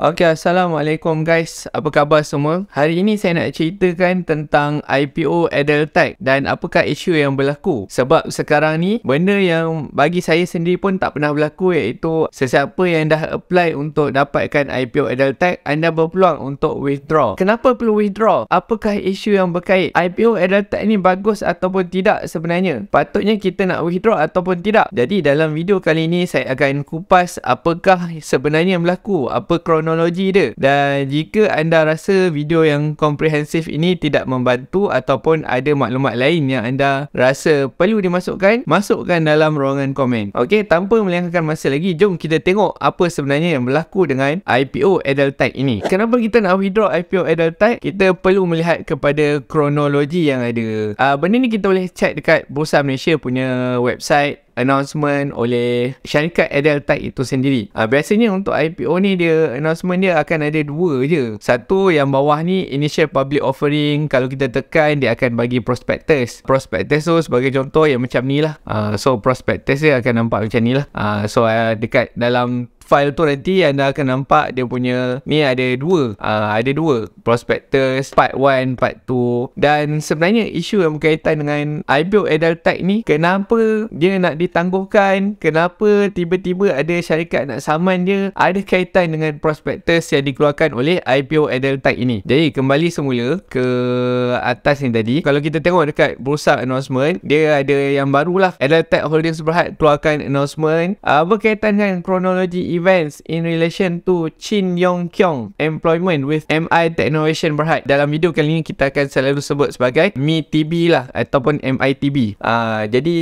Okay, Assalamualaikum guys. Apa khabar semua? Hari ini saya nak ceritakan tentang IPO Adeltech dan apakah isu yang berlaku. Sebab sekarang ni, benda yang bagi saya sendiri pun tak pernah berlaku iaitu sesiapa yang dah apply untuk dapatkan IPO Adeltech, anda berpeluang untuk withdraw. Kenapa perlu withdraw? Apakah isu yang berkait? IPO Adeltech ni bagus ataupun tidak sebenarnya? Patutnya kita nak withdraw ataupun tidak? Jadi dalam video kali ini, saya akan kupas apakah sebenarnya yang berlaku. Apa kronologi teknologi dia. Dan jika anda rasa video yang komprehensif ini tidak membantu ataupun ada maklumat lain yang anda rasa perlu dimasukkan, masukkan dalam ruangan komen. Okey, tanpa melengahkan masa lagi, jom kita tengok apa sebenarnya yang berlaku dengan IPO Adeltide ini. Kenapa kita nak withdraw IPO Adeltide? Kita perlu melihat kepada kronologi yang ada. Uh, benda ni kita boleh check dekat Bursa Malaysia punya website announcement oleh syarikat Adeltech itu sendiri. Uh, biasanya untuk IPO ni dia announcement dia akan ada dua je. Satu yang bawah ni initial public offering kalau kita tekan dia akan bagi prospectus. Prospectus tu sebagai contoh yang macam ni lah. Uh, so prospectus dia akan nampak macam ni lah. Uh, so uh, dekat dalam file tu nanti anda akan nampak dia punya ni ada dua uh, ada dua prospectus part 1 part 2 dan sebenarnya isu yang berkaitan dengan iBuild Adult Tech ni kenapa dia nak ditangguhkan kenapa tiba-tiba ada syarikat nak saman dia ada kaitan dengan prospectus yang dikeluarkan oleh IPO Adult Tech ini jadi kembali semula ke atas ni tadi kalau kita tengok dekat bursa announcement dia ada yang barulah Adult Tech Holdings Berhad keluarkan announcement uh, berkaitan dengan kronologi event events in relation to Chin Yong Kyung employment with MI Technology Berhad. Dalam video kali ini kita akan selalu sebut sebagai MITB lah ataupun MITB. Ah uh, jadi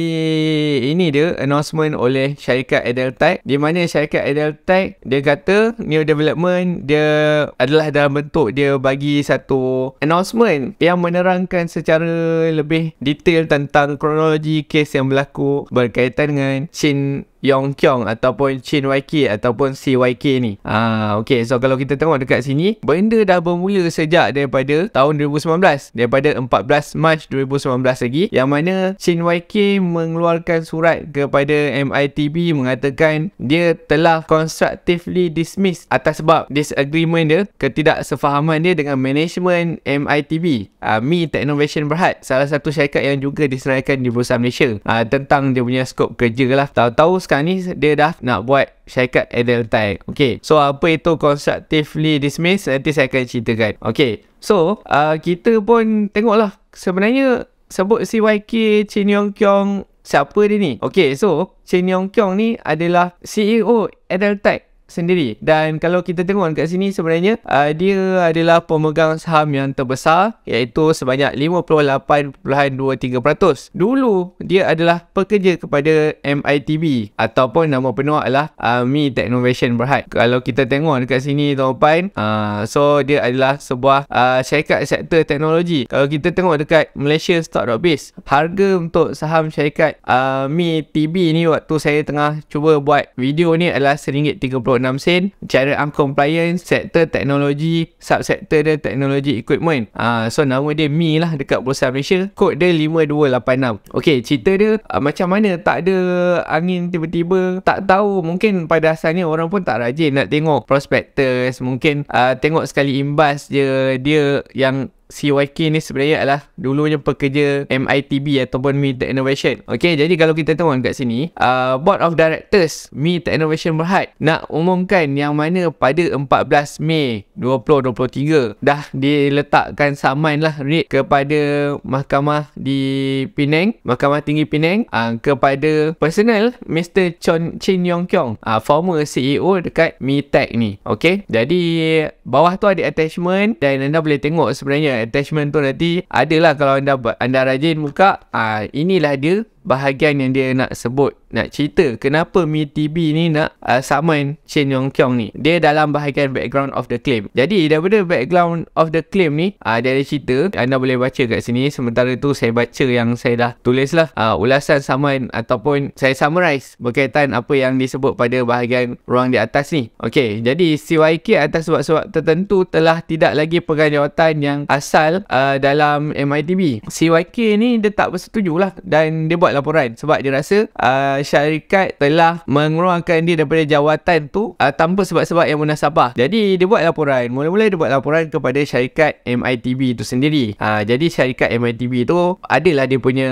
ini dia announcement oleh syarikat Adeltech di mana syarikat Adeltech dia kata new development dia adalah dalam bentuk dia bagi satu announcement yang menerangkan secara lebih detail tentang kronologi kes yang berlaku berkaitan dengan Chin Yong Kiong ataupun Chin YK ataupun CYK ni. Ah okey so kalau kita tengok dekat sini benda dah bermula sejak daripada tahun 2019 daripada 14 Mac 2019 lagi yang mana Chin YK mengeluarkan surat kepada MITB mengatakan dia telah constructively dismiss atas sebab disagreement dia ketidaksefahaman dia dengan management MITB ah Mi Technovation Berhad salah satu syarikat yang juga diseraikan di Bursa Malaysia ah tentang dia punya skop kerja lah, tahu-tahu sekarang ni dia dah nak buat syarikat Adeltai. Okay. So apa itu constructively dismiss? nanti saya akan ceritakan. Okay. So uh, kita pun tengoklah sebenarnya sebut CYK Chin Yong Kiong siapa dia ni? Okay. So Chin Yong Kiong ni adalah CEO Adeltai sendiri dan kalau kita tengok dekat sini sebenarnya uh, dia adalah pemegang saham yang terbesar iaitu sebanyak 58.23%. Dulu dia adalah pekerja kepada MITB ataupun nama penuh adalah uh, Mi Technovation Berhad. Kalau kita tengok dekat sini tuan-tuan uh, so dia adalah sebuah uh, syarikat sektor teknologi. Kalau kita tengok dekat Malaysia Stock Base, harga untuk saham syarikat uh, Mi TB ni waktu saya tengah cuba buat video ni adalah RM1.36 26 sen cara compliance sektor teknologi subsektor dia teknologi equipment uh, so nama dia MI lah dekat Bursa Malaysia kod dia 5286 okay cerita dia uh, macam mana tak ada angin tiba-tiba tak tahu mungkin pada asalnya orang pun tak rajin nak tengok prospectus mungkin uh, tengok sekali imbas je dia yang CYK ni sebenarnya adalah dulunya pekerja MITB ataupun MIT Innovation. Okey, jadi kalau kita tengok kat sini, uh, Board of Directors MIT Innovation Berhad nak umumkan yang mana pada 14 Mei 2023 dah diletakkan saman lah RIT kepada mahkamah di Penang, Mahkamah Tinggi Penang uh, kepada personal Mr. Chon Chin Yong Kiong, uh, former CEO dekat Tech ni. Okey, jadi bawah tu ada attachment dan anda boleh tengok sebenarnya attachment tu nanti adalah kalau anda anda rajin buka ah inilah dia bahagian yang dia nak sebut nak cerita kenapa MeTB ni nak uh, summon Shen Yong Kyung ni dia dalam bahagian background of the claim jadi daripada background of the claim ni uh, dia ada cerita anda boleh baca kat sini sementara tu saya baca yang saya dah tulis lah uh, ulasan summon ataupun saya summarize berkaitan apa yang disebut pada bahagian ruang di atas ni ok jadi CYK atas sebab-sebab tertentu telah tidak lagi pegang jawatan yang asal uh, dalam MITB CYK ni dia tak bersetujulah dan dia buat buat laporan sebab dia rasa uh, syarikat telah mengeluarkan dia daripada jawatan tu uh, tanpa sebab-sebab yang munasabah. Jadi dia buat laporan. Mula-mula dia buat laporan kepada syarikat MITB tu sendiri. Uh, jadi syarikat MITB tu adalah dia punya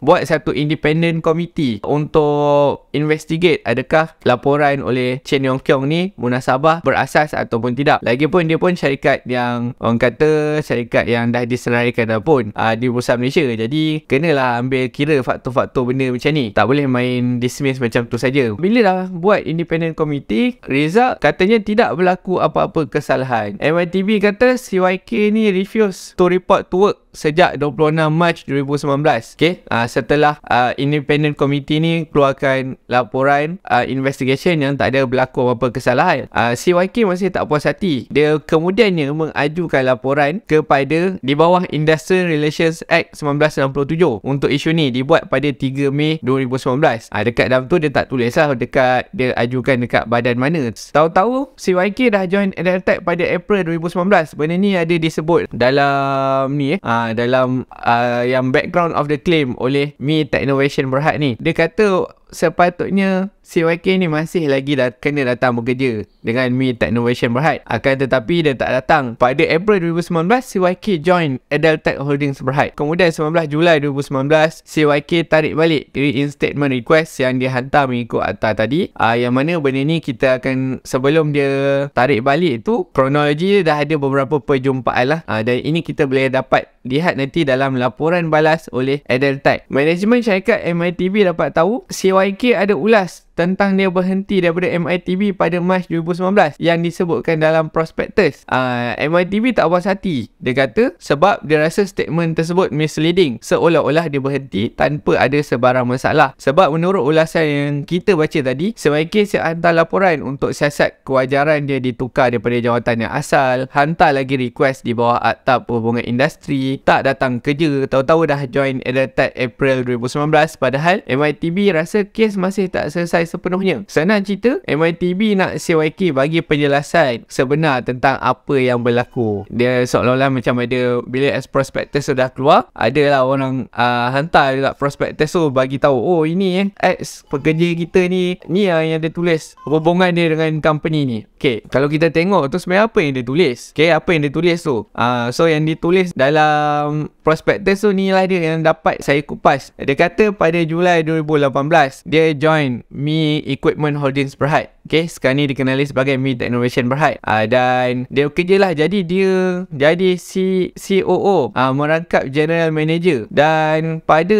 buat satu independent committee untuk investigate adakah laporan oleh Chen Yong Kiong ni munasabah berasas ataupun tidak. Lagipun dia pun syarikat yang orang kata syarikat yang dah diselaraikan dah pun uh, di Bursa Malaysia. Jadi kenalah ambil kira faktor-faktor faktor benda macam ni Tak boleh main dismiss macam tu saja Bila dah buat independent committee Result katanya tidak berlaku apa-apa kesalahan MITB kata CYK ni refuse to report to work sejak 26 Mac 2019. Okey, uh, setelah uh, independent committee ni keluarkan laporan uh, investigation yang tak ada berlaku apa-apa kesalahan, uh, ah, CYK masih tak puas hati. Dia kemudiannya mengajukan laporan kepada di bawah Industrial Relations Act 1967 untuk isu ni dibuat pada 3 Mei 2019. Uh, dekat dalam tu dia tak tulis lah dekat dia ajukan dekat badan mana. Tahu-tahu CYK dah join NLTAC pada April 2019. Benda ni ada disebut dalam ni eh. Uh, Ah, dalam uh, yang background of the claim oleh Mi Technovation Berhad ni. Dia kata sepatutnya CYK ni masih lagi dah kena datang bekerja dengan Mi Innovation Berhad. Akan tetapi dia tak datang. Pada April 2019, CYK join Adele Tech Holdings Berhad. Kemudian 19 Julai 2019, CYK tarik balik reinstatement request yang dia hantar mengikut atas tadi. Uh, yang mana benda ni kita akan sebelum dia tarik balik tu, kronologi dia dah ada beberapa perjumpaan lah. Uh, dan ini kita boleh dapat lihat nanti dalam laporan balas oleh Adele Tech. Management syarikat MITB dapat tahu CYK YK ada ulas tentang dia berhenti daripada MITB pada Mac 2019 yang disebutkan dalam prospectus. Uh, ah, MITB tak puas hati. Dia kata sebab dia rasa statement tersebut misleading seolah-olah dia berhenti tanpa ada sebarang masalah. Sebab menurut ulasan yang kita baca tadi, sebaiknya saya hantar laporan untuk siasat kewajaran dia ditukar daripada jawatan yang asal, hantar lagi request di bawah akta perhubungan industri, tak datang kerja, tahu-tahu dah join Edatat April 2019 padahal MITB rasa kes masih tak selesai sepenuhnya. sana cerita, MITB nak CYK bagi penjelasan sebenar tentang apa yang berlaku. Dia seolah-olah macam ada bila as prospectus sudah keluar, adalah orang uh, hantar juga prospectus tu bagi tahu, oh ini eh, ex pekerja kita ni, ni lah yang dia tulis hubungan dia dengan company ni. Okay, kalau kita tengok tu sebenarnya apa yang dia tulis? Okay, apa yang dia tulis tu? Uh, so yang ditulis dalam prospectus tu nilai dia yang dapat saya kupas. Dia kata pada Julai 2018, dia join Mi Equipment Holdings Berhad. Okay, sekarang ni dikenali sebagai Mi Technovation Berhad. Uh, dan dia kerja lah. Jadi dia jadi C COO, uh, ah, merangkap General Manager. Dan pada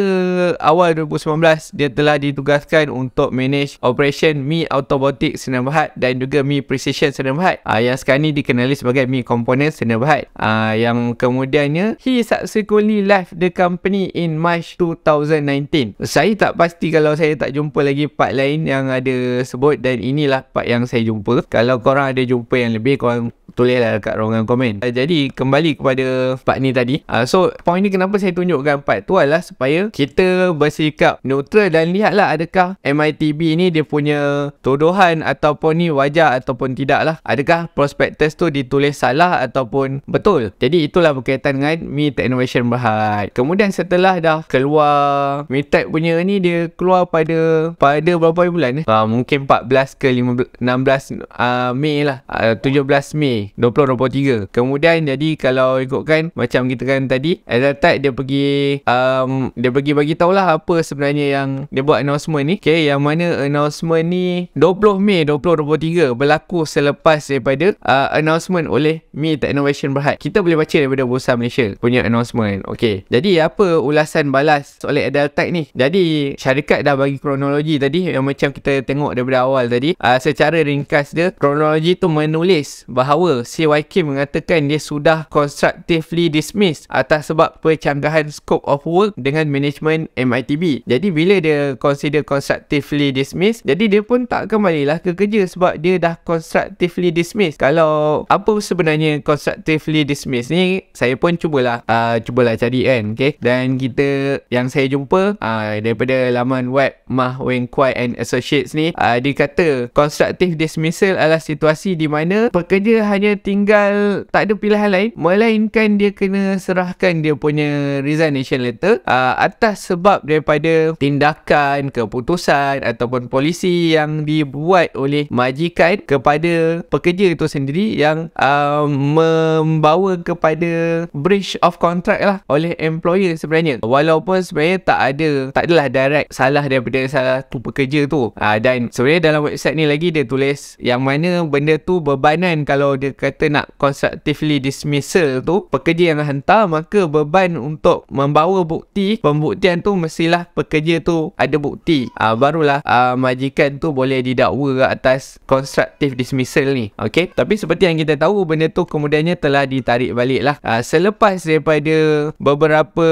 awal 2019, dia telah ditugaskan untuk manage operation Mi Autobotik Sdn Bhd dan juga Mi Precision Sdn Bhd. Uh, ah, yang sekarang ni dikenali sebagai Mi Components Sdn Bhd. Uh, yang kemudiannya, he subsequently only left the company in March 2019. Saya tak pasti kalau saya tak jumpa lagi part lain yang ada sebut dan inilah part yang saya jumpa. Kalau korang ada jumpa yang lebih, korang Tulis lah kat ruangan komen uh, Jadi kembali kepada part ni tadi uh, So point ni kenapa saya tunjukkan part tu adalah Supaya kita bersikap neutral dan lihatlah adakah MITB ni dia punya tuduhan Ataupun ni wajar ataupun tidak lah Adakah prospectus tu ditulis salah ataupun betul Jadi itulah berkaitan dengan Mi innovation Berhad Kemudian setelah dah keluar Mi Tech punya ni dia keluar pada Pada berapa bulan ni? Uh, mungkin 14 ke 15, 16 uh, Mei lah ah, uh, 17 Mei 2023 kemudian jadi kalau ikutkan macam kita kan tadi as a tight dia pergi um, dia pergi bagi tahulah apa sebenarnya yang dia buat announcement ni okay yang mana announcement ni 20 Mei 2023 berlaku selepas daripada uh, announcement oleh Mi Technovation Berhad kita boleh baca daripada Bursa Malaysia punya announcement okay jadi apa ulasan balas oleh Adeltech ni jadi syarikat dah bagi kronologi tadi yang macam kita tengok daripada awal tadi uh, secara ringkas dia kronologi tu menulis bahawa CYK mengatakan dia sudah constructively dismissed atas sebab percanggahan scope of work dengan management MITB. Jadi bila dia consider constructively dismissed, jadi dia pun tak kembalilah ke kerja sebab dia dah constructively dismissed. Kalau apa sebenarnya constructively dismissed ni, saya pun cubalah uh, cubalah cari kan. Okay? Dan kita yang saya jumpa uh, daripada laman web Mah Weng Kuai and Associates ni, uh, dia kata constructive dismissal adalah situasi di mana pekerja hanya dia tinggal tak ada pilihan lain melainkan dia kena serahkan dia punya resignation letter uh, atas sebab daripada tindakan keputusan ataupun polisi yang dibuat oleh majikan kepada pekerja itu sendiri yang uh, membawa kepada breach of contract lah oleh employer sebenarnya walaupun sebenarnya tak ada tak adalah direct salah daripada salah tu pekerja tu uh, dan sebenarnya dalam website ni lagi dia tulis yang mana benda tu bebanan kalau dia dia kata nak constructively dismissal tu pekerja yang hantar maka beban untuk membawa bukti pembuktian tu mestilah pekerja tu ada bukti uh, barulah uh, majikan tu boleh didakwa ke atas constructive dismissal ni okey tapi seperti yang kita tahu benda tu kemudiannya telah ditarik balik lah uh, ah, selepas daripada beberapa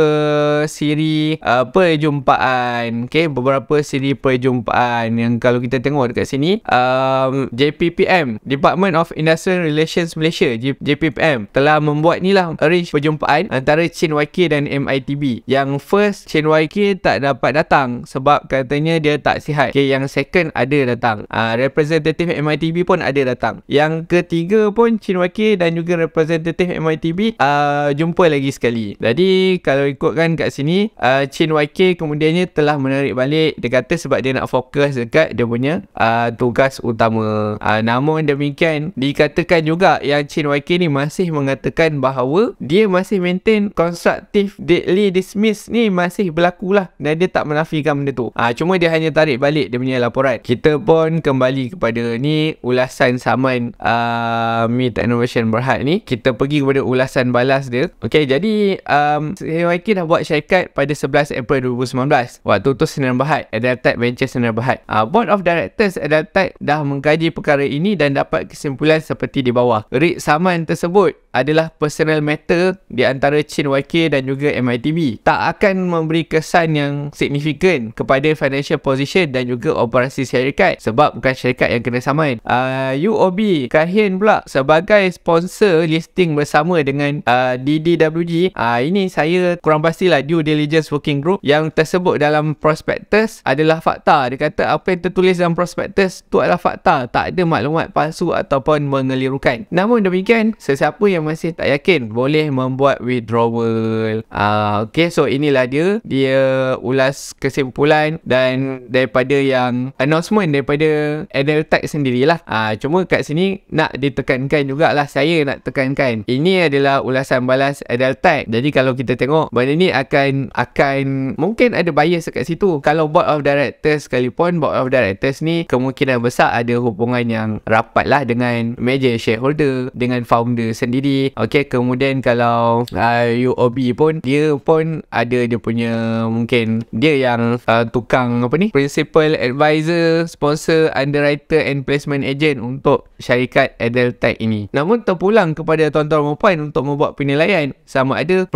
siri uh, perjumpaan okey beberapa siri perjumpaan yang kalau kita tengok dekat sini um, JPPM Department of Industrial Relations Relations Malaysia JPPM telah membuat ni lah arrange perjumpaan antara Chen YK dan MITB yang first Chen YK tak dapat datang sebab katanya dia tak sihat okay, yang second ada datang uh, ah, representatif MITB pun ada datang yang ketiga pun Chen YK dan juga representatif MITB uh, ah, jumpa lagi sekali jadi kalau ikutkan kat sini uh, ah, Chen YK kemudiannya telah menarik balik dia kata sebab dia nak fokus dekat dia punya uh, tugas utama uh, namun demikian dikatakan juga juga yang Chin YK ni masih mengatakan bahawa dia masih maintain konstruktif deadly dismiss ni masih berlaku lah dan dia tak menafikan benda tu. Ha, cuma dia hanya tarik balik dia punya laporan. Kita pun kembali kepada ni ulasan saman uh, ah, Meet Innovation Berhad ni. Kita pergi kepada ulasan balas dia. Okay, jadi um, YK dah buat syarikat pada 11 April 2019. Waktu tu Senar Berhad. Adaptat Ventures Senar Berhad. Uh, board of Directors Adaptat dah mengkaji perkara ini dan dapat kesimpulan seperti di bawah bawah. Rate saman tersebut adalah personal matter di antara Chin YK dan juga MITB. Tak akan memberi kesan yang signifikan kepada financial position dan juga operasi syarikat sebab bukan syarikat yang kena saman. Uh, ah, UOB Kahin pula sebagai sponsor listing bersama dengan uh, ah, DDWG. Uh, ah, ini saya kurang pastilah due diligence working group yang tersebut dalam prospectus adalah fakta. Dia kata apa yang tertulis dalam prospectus tu adalah fakta. Tak ada maklumat palsu ataupun mengelirukan kan? Namun demikian, sesiapa yang masih tak yakin boleh membuat withdrawal. Uh, okay, so inilah dia. Dia ulas kesimpulan dan daripada yang announcement daripada Adeltax sendirilah. Uh, cuma kat sini nak ditekankan jugalah. Saya nak tekankan. Ini adalah ulasan balas Adeltax. Jadi kalau kita tengok, benda ni akan akan mungkin ada bias kat situ. Kalau board of directors sekalipun, board of directors ni kemungkinan besar ada hubungan yang rapat lah dengan major shareholder shareholder dengan founder sendiri okay kemudian kalau uh, UOB pun dia pun ada dia punya mungkin dia yang uh, tukang apa ni principal advisor sponsor underwriter and placement agent untuk syarikat Adeltech ini namun terpulang kepada tuan-tuan dan puan untuk membuat penilaian sama ada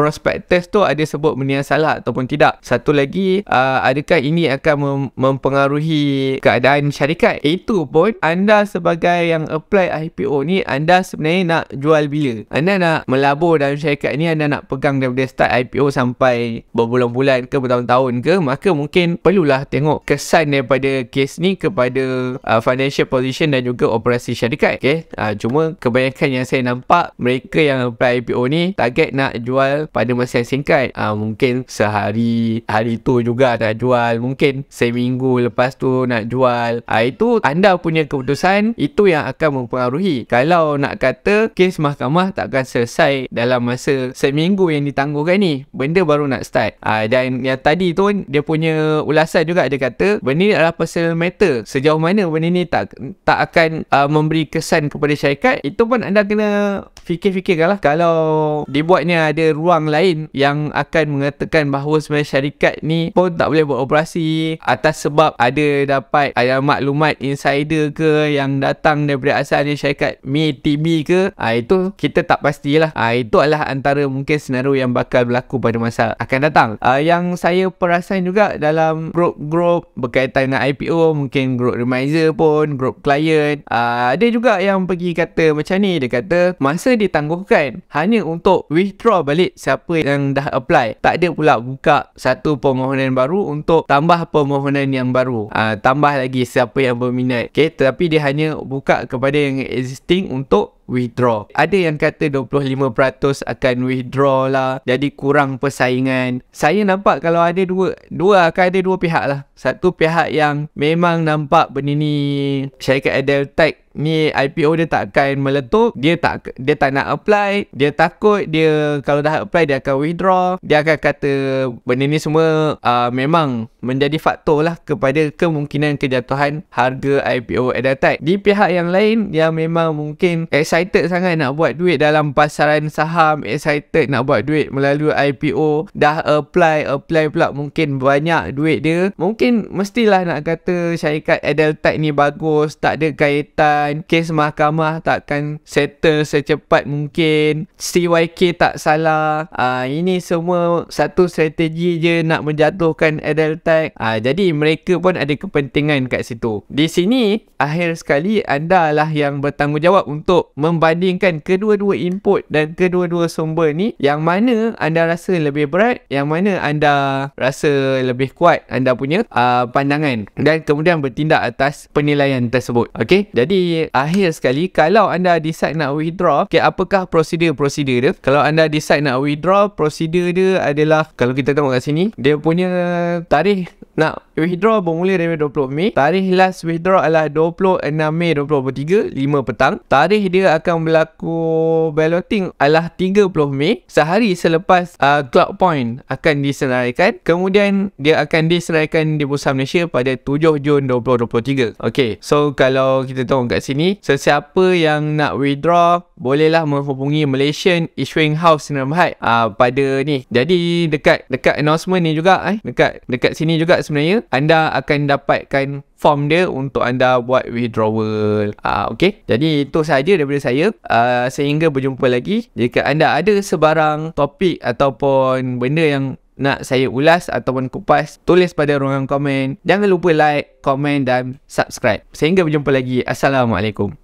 test tu ada sebut benda yang salah ataupun tidak satu lagi uh, adakah ini akan mem- mempengaruhi keadaan syarikat itu pun anda sebagai yang apply IPO ni anda anda sebenarnya nak jual bila? Anda nak melabur dalam syarikat ni, anda nak pegang daripada start IPO sampai berbulan-bulan ke bertahun-tahun ke, maka mungkin perlulah tengok kesan daripada case ni kepada uh, financial position dan juga operasi syarikat. Okay? Uh, cuma kebanyakan yang saya nampak, mereka yang apply IPO ni target nak jual pada masa yang singkat. Uh, mungkin sehari, hari tu juga nak jual. Mungkin seminggu lepas tu nak jual. Uh, itu anda punya keputusan, itu yang akan mempengaruhi. Kalau kalau nak kata kes mahkamah takkan selesai dalam masa seminggu yang ditangguhkan ni benda baru nak start uh, dan yang tadi tu dia punya ulasan juga dia kata benda ni adalah personal matter sejauh mana benda ni tak tak akan uh, memberi kesan kepada syarikat itu pun anda kena fikir-fikirkan lah kalau dibuatnya ada ruang lain yang akan mengatakan bahawa sebenarnya syarikat ni pun tak boleh beroperasi atas sebab ada dapat ada maklumat insider ke yang datang daripada asalnya syarikat mi. Timmy ke ha, Itu kita tak pastilah ha, Itu adalah antara mungkin senario yang bakal berlaku pada masa akan datang ha, Yang saya perasan juga dalam group group berkaitan dengan IPO Mungkin group remiser pun, group client, ha, Ada juga yang pergi kata macam ni Dia kata masa ditangguhkan hanya untuk withdraw balik siapa yang dah apply Tak ada pula buka satu permohonan baru untuk tambah permohonan yang baru ha, Tambah lagi siapa yang berminat okay, Tetapi dia hanya buka kepada yang existing untuk preguntó withdraw. Ada yang kata 25% akan withdraw lah. Jadi kurang persaingan. Saya nampak kalau ada dua, dua akan ada dua pihak lah. Satu pihak yang memang nampak benda ni syarikat Adel Tech ni IPO dia tak akan meletup. Dia tak dia tak nak apply. Dia takut dia kalau dah apply dia akan withdraw. Dia akan kata benda ni semua uh, memang menjadi faktor lah kepada kemungkinan kejatuhan harga IPO Adel Tech. Di pihak yang lain yang memang mungkin excited eh, excited sangat nak buat duit dalam pasaran saham, excited nak buat duit melalui IPO, dah apply, apply pula mungkin banyak duit dia. Mungkin mestilah nak kata syarikat Adeltech ni bagus, tak ada kaitan, kes mahkamah takkan settle secepat mungkin, CYK tak salah. Ah ini semua satu strategi je nak menjatuhkan Adeltech. Uh, jadi mereka pun ada kepentingan kat situ. Di sini, akhir sekali anda lah yang bertanggungjawab untuk membandingkan kedua-dua input dan kedua-dua sumber ni yang mana anda rasa lebih berat yang mana anda rasa lebih kuat anda punya uh, pandangan dan kemudian bertindak atas penilaian tersebut ok jadi akhir sekali kalau anda decide nak withdraw ok apakah prosedur-prosedur dia kalau anda decide nak withdraw prosedur dia adalah kalau kita tengok kat sini dia punya tarikh nak Withdraw bermula dari 20 Mei. Tarikh last withdraw adalah 26 Mei 2023, 5 petang. Tarikh dia akan berlaku balloting adalah 30 Mei. Sehari selepas uh, clock point akan diselaraikan. Kemudian dia akan diselaraikan di pusat Malaysia pada 7 Jun 2023. Okay, so kalau kita tengok kat sini, sesiapa yang nak withdraw bolehlah menghubungi Malaysian Issuing House Sinar Bahad uh, ah, pada ni. Jadi dekat dekat announcement ni juga eh, dekat dekat sini juga sebenarnya anda akan dapatkan form dia untuk anda buat withdrawal. Uh, okey. Jadi itu sahaja daripada saya. Uh, sehingga berjumpa lagi. Jika anda ada sebarang topik ataupun benda yang nak saya ulas ataupun kupas, tulis pada ruangan komen. Jangan lupa like, komen dan subscribe. Sehingga berjumpa lagi. Assalamualaikum.